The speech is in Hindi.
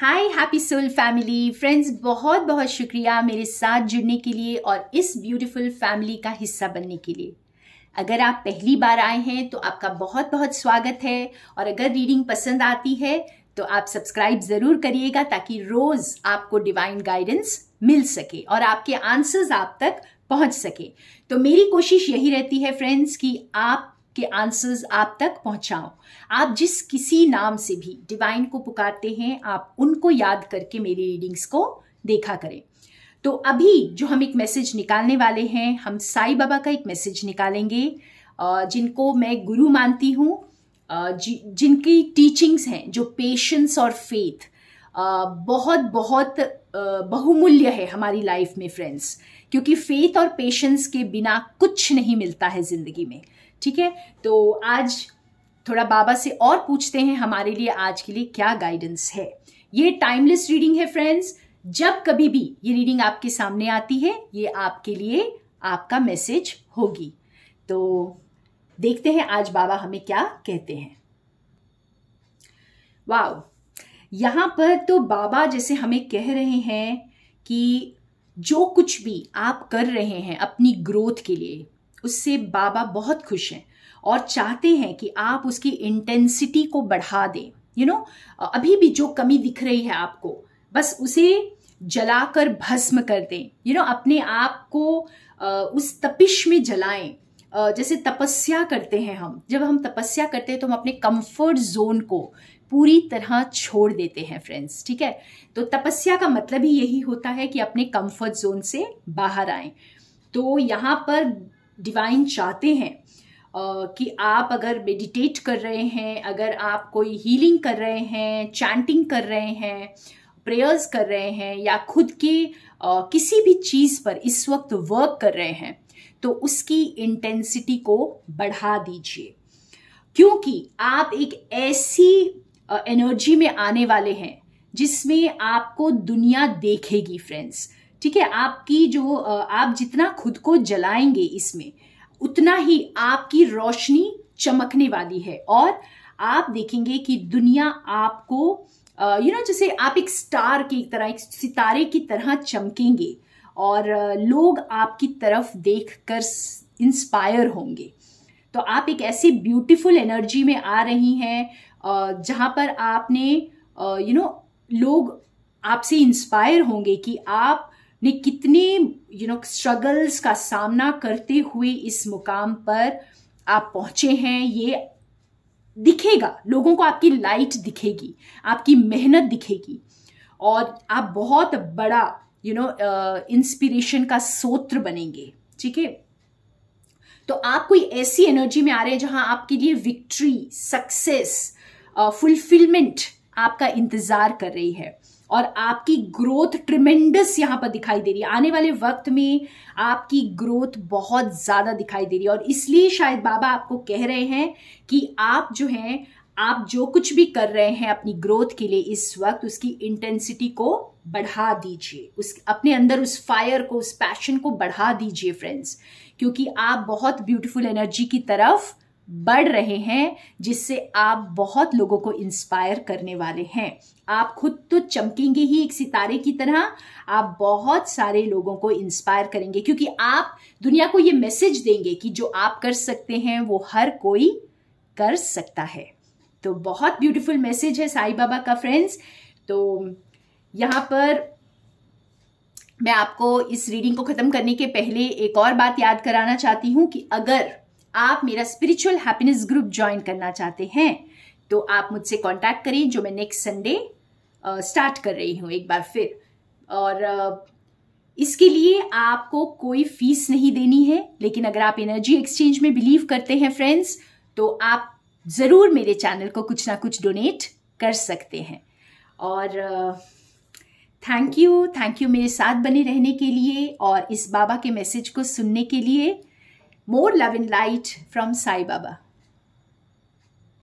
हाय हैप्पी सोल फैमिली फ्रेंड्स बहुत बहुत शुक्रिया मेरे साथ जुड़ने के लिए और इस ब्यूटीफुल फैमिली का हिस्सा बनने के लिए अगर आप पहली बार आए हैं तो आपका बहुत बहुत स्वागत है और अगर रीडिंग पसंद आती है तो आप सब्सक्राइब ज़रूर करिएगा ताकि रोज़ आपको डिवाइन गाइडेंस मिल सके और आपके आंसर्स आप तक पहुंच सके तो मेरी कोशिश यही रहती है फ्रेंड्स कि आप के आंसर्स आप तक पहुंचाओ आप जिस किसी नाम से भी डिवाइन को पुकारते हैं आप उनको याद करके मेरी रीडिंग्स को देखा करें तो अभी जो हम एक मैसेज निकालने वाले हैं हम साई बाबा का एक मैसेज निकालेंगे जिनको मैं गुरु मानती हूँ जिनकी टीचिंग्स हैं जो पेशेंस और फेथ बहुत बहुत बहुमूल्य है हमारी लाइफ में फ्रेंड्स क्योंकि फेथ और पेशेंस के बिना कुछ नहीं मिलता है ज़िंदगी में ठीक है तो आज थोड़ा बाबा से और पूछते हैं हमारे लिए आज के लिए क्या गाइडेंस है ये टाइमलेस रीडिंग है फ्रेंड्स जब कभी भी ये रीडिंग आपके सामने आती है ये आपके लिए आपका मैसेज होगी तो देखते हैं आज बाबा हमें क्या कहते हैं वाओ यहां पर तो बाबा जैसे हमें कह रहे हैं कि जो कुछ भी आप कर रहे हैं अपनी ग्रोथ के लिए उससे बाबा बहुत खुश हैं और चाहते हैं कि आप उसकी इंटेंसिटी को बढ़ा दें यू नो अभी भी जो कमी दिख रही है आपको बस उसे जलाकर भस्म कर दें यू नो अपने आप को उस तपिश में जलाएं जैसे तपस्या करते हैं हम जब हम तपस्या करते हैं तो हम अपने कंफर्ट जोन को पूरी तरह छोड़ देते हैं फ्रेंड्स ठीक है तो तपस्या का मतलब ही यही होता है कि अपने कंफर्ट जोन से बाहर आए तो यहाँ पर डिवाइन चाहते हैं कि आप अगर मेडिटेट कर रहे हैं अगर आप कोई हीलिंग कर रहे हैं चैंटिंग कर रहे हैं प्रेयर्स कर रहे हैं या खुद के किसी भी चीज़ पर इस वक्त वर्क कर रहे हैं तो उसकी इंटेंसिटी को बढ़ा दीजिए क्योंकि आप एक ऐसी एनर्जी में आने वाले हैं जिसमें आपको दुनिया देखेगी फ्रेंड्स ठीक है आपकी जो आप जितना खुद को जलाएंगे इसमें उतना ही आपकी रोशनी चमकने वाली है और आप देखेंगे कि दुनिया आपको यू नो जैसे आप एक स्टार की तरह एक सितारे की तरह चमकेंगे और लोग आपकी तरफ देखकर इंस्पायर होंगे तो आप एक ऐसी ब्यूटीफुल एनर्जी में आ रही हैं जहाँ पर आपने यू नो लोग आपसे इंस्पायर होंगे कि आप ने कितने यू नो स्ट्रगल्स का सामना करते हुए इस मुकाम पर आप पहुंचे हैं ये दिखेगा लोगों को आपकी लाइट दिखेगी आपकी मेहनत दिखेगी और आप बहुत बड़ा यू नो इंस्पिरेशन का सोत्र बनेंगे ठीक है तो आप कोई ऐसी एनर्जी में आ रहे हैं जहां आपके लिए विक्ट्री सक्सेस फुलफिलमेंट आपका इंतजार कर रही है और आपकी ग्रोथ ट्रिमेंडस यहाँ पर दिखाई दे रही है आने वाले वक्त में आपकी ग्रोथ बहुत ज़्यादा दिखाई दे रही है और इसलिए शायद बाबा आपको कह रहे हैं कि आप जो हैं आप जो कुछ भी कर रहे हैं अपनी ग्रोथ के लिए इस वक्त उसकी इंटेंसिटी को बढ़ा दीजिए उस अपने अंदर उस फायर को उस पैशन को बढ़ा दीजिए फ्रेंड्स क्योंकि आप बहुत ब्यूटीफुल एनर्जी की तरफ बढ़ रहे हैं जिससे आप बहुत लोगों को इंस्पायर करने वाले हैं आप खुद तो चमकेंगे ही एक सितारे की तरह आप बहुत सारे लोगों को इंस्पायर करेंगे क्योंकि आप दुनिया को ये मैसेज देंगे कि जो आप कर सकते हैं वो हर कोई कर सकता है तो बहुत ब्यूटीफुल मैसेज है साई बाबा का फ्रेंड्स तो यहाँ पर मैं आपको इस रीडिंग को ख़त्म करने के पहले एक और बात याद कराना चाहती हूँ कि अगर आप मेरा स्पिरिचुअल हैप्पीनेस ग्रुप ज्वाइन करना चाहते हैं तो आप मुझसे कांटेक्ट करें जो मैं नेक्स्ट संडे स्टार्ट कर रही हूँ एक बार फिर और इसके लिए आपको कोई फीस नहीं देनी है लेकिन अगर आप एनर्जी एक्सचेंज में बिलीव करते हैं फ्रेंड्स तो आप ज़रूर मेरे चैनल को कुछ ना कुछ डोनेट कर सकते हैं और थैंक यू थैंक यू मेरे साथ बने रहने के लिए और इस बाबा के मैसेज को सुनने के लिए more love in light from Sai Baba